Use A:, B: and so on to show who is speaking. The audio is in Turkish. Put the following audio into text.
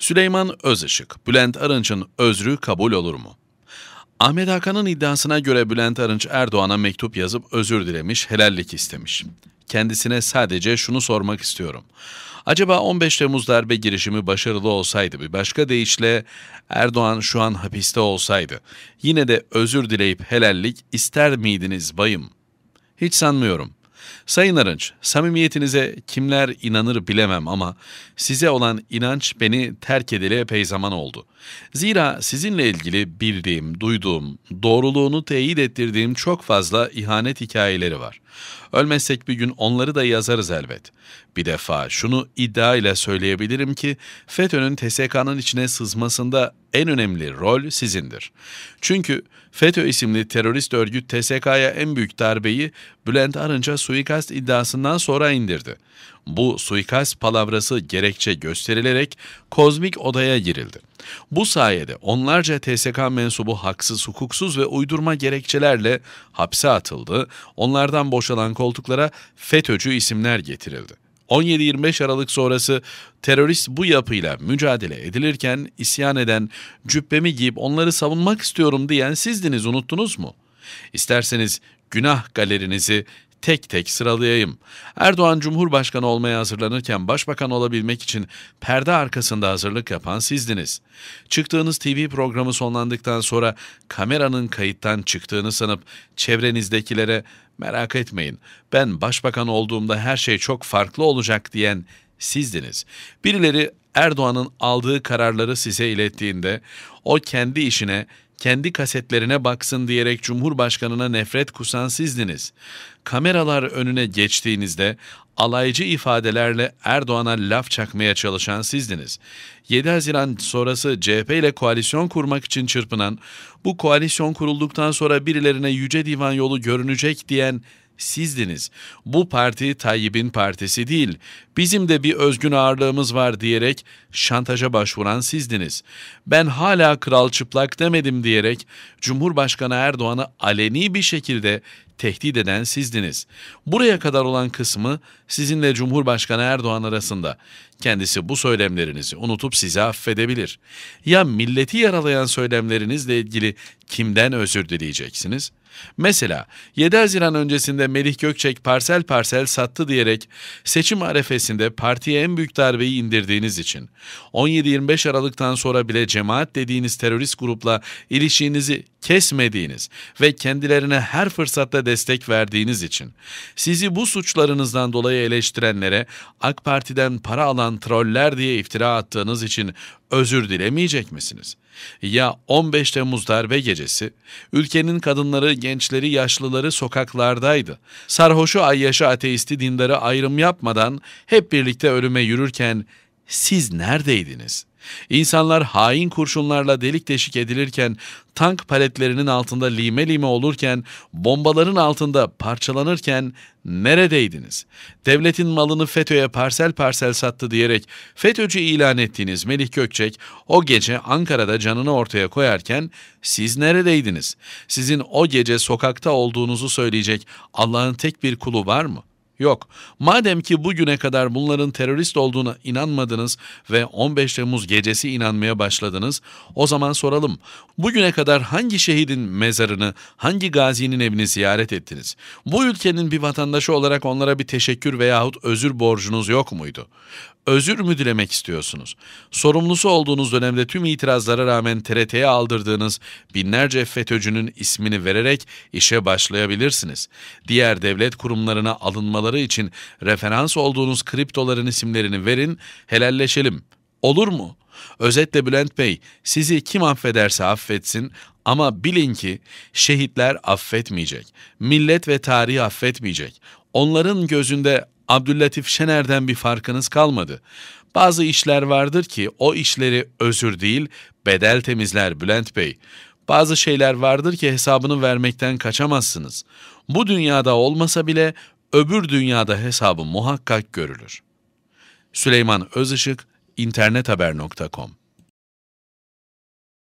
A: Süleyman Özışık, Bülent Arınç'ın özrü kabul olur mu? Ahmet Hakan'ın iddiasına göre Bülent Arınç Erdoğan'a mektup yazıp özür dilemiş, helallik istemiş. Kendisine sadece şunu sormak istiyorum. Acaba 15 Temmuz darbe girişimi başarılı olsaydı bir başka deyişle Erdoğan şu an hapiste olsaydı yine de özür dileyip helallik ister miydiniz bayım? Hiç sanmıyorum. Sayın Arınç, samimiyetinize kimler inanır bilemem ama size olan inanç beni terk edile epey zaman oldu. Zira sizinle ilgili bildiğim, duyduğum, doğruluğunu teyit ettirdiğim çok fazla ihanet hikayeleri var. Ölmezsek bir gün onları da yazarız elbet. Bir defa şunu iddia ile söyleyebilirim ki FETÖ'nün TSK'nın içine sızmasında en önemli rol sizindir. Çünkü FETÖ isimli terörist örgüt TSK'ya en büyük darbeyi Bülent Arınç'a suikast iddiasından sonra indirdi. Bu suikast palavrası gerekçe gösterilerek kozmik odaya girildi. Bu sayede onlarca TSK mensubu haksız, hukuksuz ve uydurma gerekçelerle hapse atıldı, onlardan boşalan koltuklara FETÖ'cü isimler getirildi. 17-25 Aralık sonrası terörist bu yapıyla mücadele edilirken isyan eden, cübbemi giyip onları savunmak istiyorum diyen sizdiniz unuttunuz mu? İsterseniz günah galerinizi tek tek sıralayayım. Erdoğan Cumhurbaşkanı olmaya hazırlanırken başbakan olabilmek için perde arkasında hazırlık yapan sizdiniz. Çıktığınız TV programı sonlandıktan sonra kameranın kayıttan çıktığını sanıp çevrenizdekilere Merak etmeyin, ben başbakan olduğumda her şey çok farklı olacak diyen sizdiniz. Birileri Erdoğan'ın aldığı kararları size ilettiğinde o kendi işine kendi kasetlerine baksın diyerek Cumhurbaşkanı'na nefret kusan sizdiniz. Kameralar önüne geçtiğinizde alaycı ifadelerle Erdoğan'a laf çakmaya çalışan sizdiniz. 7 Haziran sonrası CHP ile koalisyon kurmak için çırpınan, bu koalisyon kurulduktan sonra birilerine Yüce Divan yolu görünecek diyen sizdiniz. Bu parti Tayyip'in partisi değil. Bizim de bir özgün ağırlığımız var diyerek şantaja başvuran sizdiniz. Ben hala kral çıplak demedim diyerek Cumhurbaşkanı Erdoğan'ı aleni bir şekilde tehdit eden sizdiniz. Buraya kadar olan kısmı sizinle Cumhurbaşkanı Erdoğan arasında. Kendisi bu söylemlerinizi unutup sizi affedebilir. Ya milleti yaralayan söylemlerinizle ilgili kimden özür dileyeceksiniz? Mesela 7 Haziran öncesinde Melih Gökçek parsel parsel sattı diyerek seçim arefesinde partiye en büyük darbeyi indirdiğiniz için 17-25 Aralık'tan sonra bile cemaat dediğiniz terörist grupla ilişiğinizi kesmediğiniz ve kendilerine her fırsatta destek verdiğiniz için sizi bu suçlarınızdan dolayı eleştirenlere AK Parti'den para alan troller diye iftira attığınız için özür dilemeyecek misiniz? Ya 15 Temmuz darbe gecesi ülkenin kadınları, gençleri, yaşlıları sokaklardaydı. Sarhoşu ayyaşı ateisti dindarı ayrım yapmadan hep birlikte ölüme yürürken siz neredeydiniz?'' İnsanlar hain kurşunlarla delik deşik edilirken, tank paletlerinin altında lime lime olurken, bombaların altında parçalanırken neredeydiniz? Devletin malını FETÖ'ye parsel parsel sattı diyerek FETÖ'cü ilan ettiğiniz Melih Gökçek o gece Ankara'da canını ortaya koyarken siz neredeydiniz? Sizin o gece sokakta olduğunuzu söyleyecek Allah'ın tek bir kulu var mı? Yok. Madem ki bugüne kadar bunların terörist olduğuna inanmadınız ve 15 Temmuz gecesi inanmaya başladınız, o zaman soralım. Bugüne kadar hangi şehidin mezarını, hangi gazinin evini ziyaret ettiniz? Bu ülkenin bir vatandaşı olarak onlara bir teşekkür veyahut özür borcunuz yok muydu? özür mü dilemek istiyorsunuz? Sorumlusu olduğunuz dönemde tüm itirazlara rağmen TRT'ye aldırdığınız binlerce FETÖ'cünün ismini vererek işe başlayabilirsiniz. Diğer devlet kurumlarına alınmaları için referans olduğunuz kriptoların isimlerini verin, helalleşelim. Olur mu?'' Özetle Bülent Bey, sizi kim affederse affetsin ama bilin ki şehitler affetmeyecek. Millet ve tarih affetmeyecek. Onların gözünde Abdüllatif Şener'den bir farkınız kalmadı. Bazı işler vardır ki o işleri özür değil, bedel temizler Bülent Bey. Bazı şeyler vardır ki hesabını vermekten kaçamazsınız. Bu dünyada olmasa bile öbür dünyada hesabı muhakkak görülür. Süleyman Özışık, internethaber.com